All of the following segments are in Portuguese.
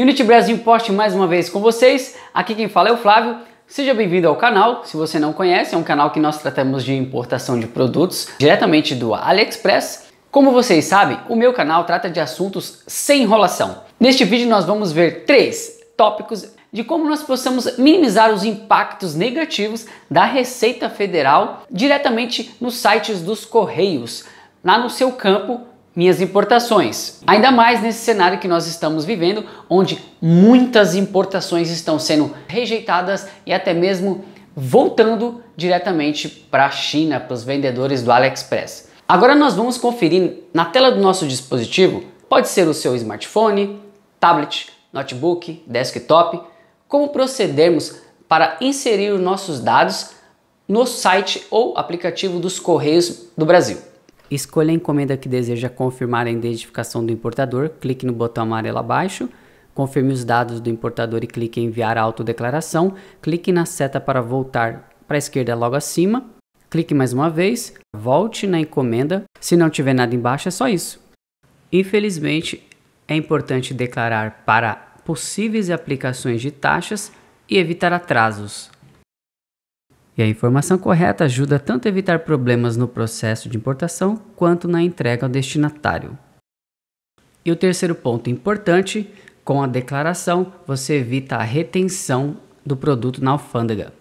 Unity Brasil Post mais uma vez com vocês. Aqui quem fala é o Flávio. Seja bem-vindo ao canal. Se você não conhece, é um canal que nós tratamos de importação de produtos diretamente do AliExpress. Como vocês sabem, o meu canal trata de assuntos sem enrolação. Neste vídeo nós vamos ver três tópicos de como nós possamos minimizar os impactos negativos da Receita Federal diretamente nos sites dos Correios, lá no seu campo minhas importações. Ainda mais nesse cenário que nós estamos vivendo, onde muitas importações estão sendo rejeitadas e até mesmo voltando diretamente para a China, para os vendedores do AliExpress. Agora nós vamos conferir na tela do nosso dispositivo, pode ser o seu smartphone, tablet, notebook, desktop, como procedermos para inserir os nossos dados no site ou aplicativo dos Correios do Brasil. Escolha a encomenda que deseja confirmar a identificação do importador, clique no botão amarelo abaixo, confirme os dados do importador e clique em enviar a autodeclaração, clique na seta para voltar para a esquerda logo acima, clique mais uma vez, volte na encomenda, se não tiver nada embaixo é só isso. Infelizmente, é importante declarar para possíveis aplicações de taxas e evitar atrasos. E a informação correta ajuda tanto a evitar problemas no processo de importação quanto na entrega ao destinatário. E o terceiro ponto importante: com a declaração você evita a retenção do produto na alfândega.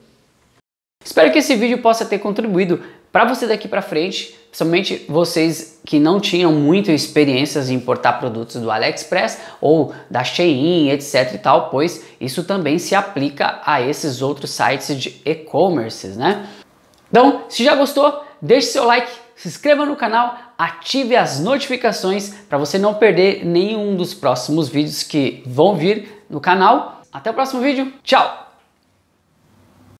Espero que esse vídeo possa ter contribuído para você daqui para frente, somente vocês que não tinham muita experiência em importar produtos do AliExpress ou da Shein, etc e tal, pois isso também se aplica a esses outros sites de e commerce né? Então, se já gostou, deixe seu like, se inscreva no canal, ative as notificações para você não perder nenhum dos próximos vídeos que vão vir no canal. Até o próximo vídeo, tchau!